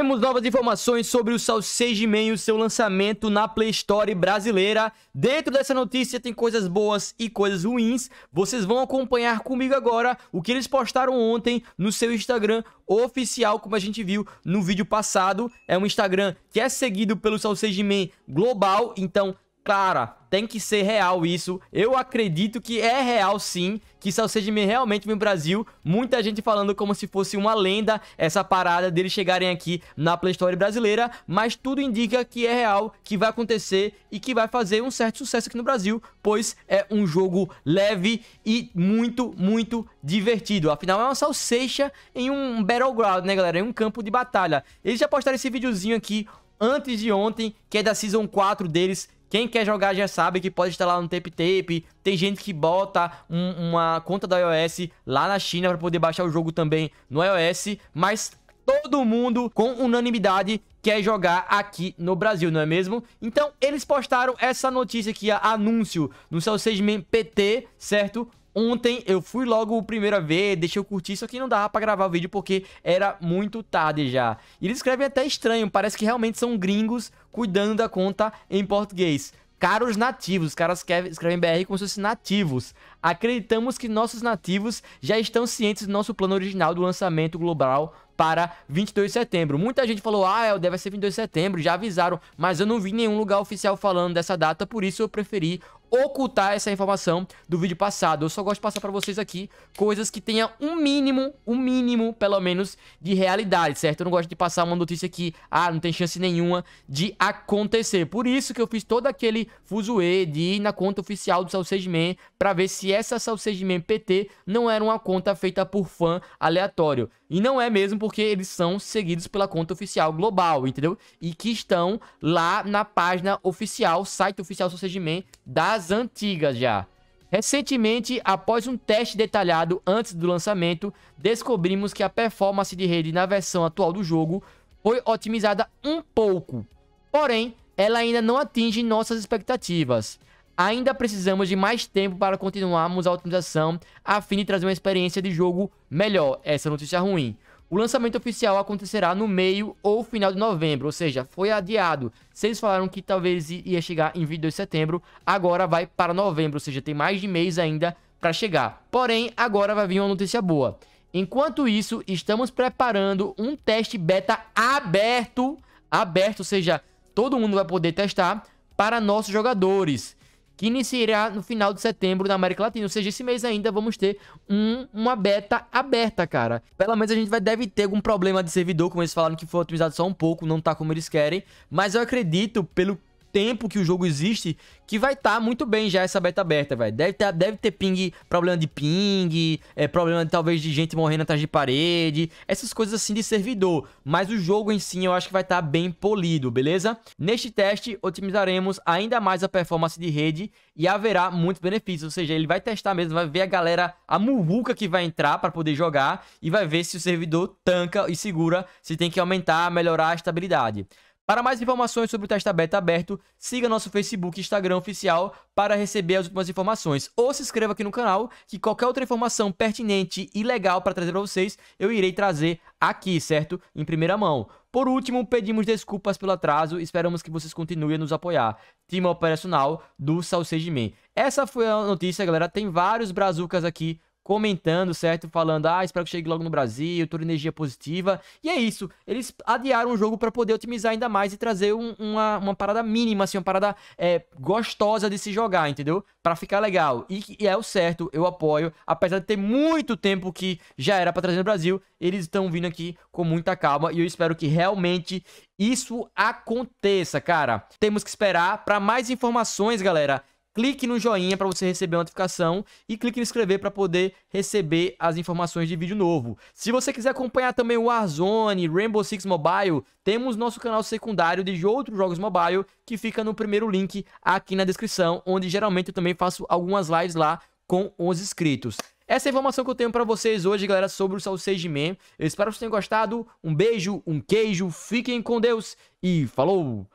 Temos novas informações sobre o Salsage Man e o seu lançamento na Play Store brasileira. Dentro dessa notícia tem coisas boas e coisas ruins. Vocês vão acompanhar comigo agora o que eles postaram ontem no seu Instagram oficial, como a gente viu no vídeo passado. É um Instagram que é seguido pelo Salsage Man global, então Cara, tem que ser real isso. Eu acredito que é real sim, que me realmente no Brasil. Muita gente falando como se fosse uma lenda essa parada deles chegarem aqui na Play Store brasileira, mas tudo indica que é real, que vai acontecer e que vai fazer um certo sucesso aqui no Brasil, pois é um jogo leve e muito, muito divertido. Afinal, é uma salsicha em um battleground, né galera? Em um campo de batalha. Eles já postaram esse videozinho aqui antes de ontem, que é da Season 4 deles, quem quer jogar já sabe que pode estar lá no Tape Tape. Tem gente que bota um, uma conta da iOS lá na China para poder baixar o jogo também no iOS. Mas todo mundo com unanimidade quer jogar aqui no Brasil, não é mesmo? Então, eles postaram essa notícia aqui, anúncio no seu segmento PT, certo? Ontem eu fui logo o primeiro a ver, deixei eu curtir, só que não dava pra gravar o vídeo porque era muito tarde já. E eles escrevem até estranho, parece que realmente são gringos cuidando da conta em português. Caros nativos, os caras escrevem BR como se fossem nativos. Acreditamos que nossos nativos já estão cientes do nosso plano original do lançamento global para 22 de setembro. Muita gente falou, ah, é, deve ser 22 de setembro, já avisaram, mas eu não vi nenhum lugar oficial falando dessa data, por isso eu preferi ocultar essa informação do vídeo passado. Eu só gosto de passar para vocês aqui coisas que tenha um mínimo, um mínimo, pelo menos, de realidade, certo? Eu não gosto de passar uma notícia que, ah, não tem chance nenhuma de acontecer. Por isso que eu fiz todo aquele fuzuê de ir na conta oficial do Sausage Man para ver se essa Sausage Man PT não era uma conta feita por fã aleatório. E não é mesmo, porque porque eles são seguidos pela conta oficial global, entendeu? E que estão lá na página oficial, site oficial Sausage das antigas já. Recentemente, após um teste detalhado antes do lançamento, descobrimos que a performance de rede na versão atual do jogo foi otimizada um pouco. Porém, ela ainda não atinge nossas expectativas. Ainda precisamos de mais tempo para continuarmos a otimização a fim de trazer uma experiência de jogo melhor. Essa é notícia ruim. O lançamento oficial acontecerá no meio ou final de novembro, ou seja, foi adiado. Vocês falaram que talvez ia chegar em 22 de setembro, agora vai para novembro, ou seja, tem mais de mês ainda para chegar. Porém, agora vai vir uma notícia boa. Enquanto isso, estamos preparando um teste beta aberto, aberto, ou seja, todo mundo vai poder testar para nossos jogadores que iniciará no final de setembro na América Latina. Ou seja, esse mês ainda vamos ter um, uma beta aberta, cara. Pelo menos a gente vai, deve ter algum problema de servidor, como eles falaram que foi otimizado só um pouco, não tá como eles querem. Mas eu acredito, pelo tempo que o jogo existe, que vai estar tá muito bem já essa beta aberta, vai Deve ter, tá, deve ter ping, problema de ping, é, problema de, talvez de gente morrendo atrás de parede, essas coisas assim de servidor. Mas o jogo em si eu acho que vai estar tá bem polido, beleza? Neste teste, otimizaremos ainda mais a performance de rede e haverá muitos benefícios. Ou seja, ele vai testar mesmo, vai ver a galera, a muvuca que vai entrar para poder jogar e vai ver se o servidor tanca e segura, se tem que aumentar, melhorar a estabilidade. Para mais informações sobre o teste Beta aberto, siga nosso Facebook e Instagram oficial para receber as últimas informações. Ou se inscreva aqui no canal, que qualquer outra informação pertinente e legal para trazer para vocês, eu irei trazer aqui, certo? Em primeira mão. Por último, pedimos desculpas pelo atraso, esperamos que vocês continuem a nos apoiar. Time operacional do Salsegeman. Essa foi a notícia, galera. Tem vários brazucas aqui comentando, certo? Falando, ah, espero que chegue logo no Brasil, toda energia positiva. E é isso. Eles adiaram o jogo para poder otimizar ainda mais e trazer um, uma, uma parada mínima, assim, uma parada é, gostosa de se jogar, entendeu? Para ficar legal. E, e, é o certo, eu apoio. Apesar de ter muito tempo que já era para trazer no Brasil, eles estão vindo aqui com muita calma e eu espero que realmente isso aconteça, cara. Temos que esperar para mais informações, galera clique no joinha para você receber a notificação e clique em inscrever para poder receber as informações de vídeo novo. Se você quiser acompanhar também o Warzone, Rainbow Six Mobile, temos nosso canal secundário de outros jogos mobile que fica no primeiro link aqui na descrição, onde geralmente eu também faço algumas lives lá com os inscritos. Essa é a informação que eu tenho para vocês hoje, galera, sobre o Salsage Man. Eu espero que vocês tenham gostado. Um beijo, um queijo, fiquem com Deus e falou!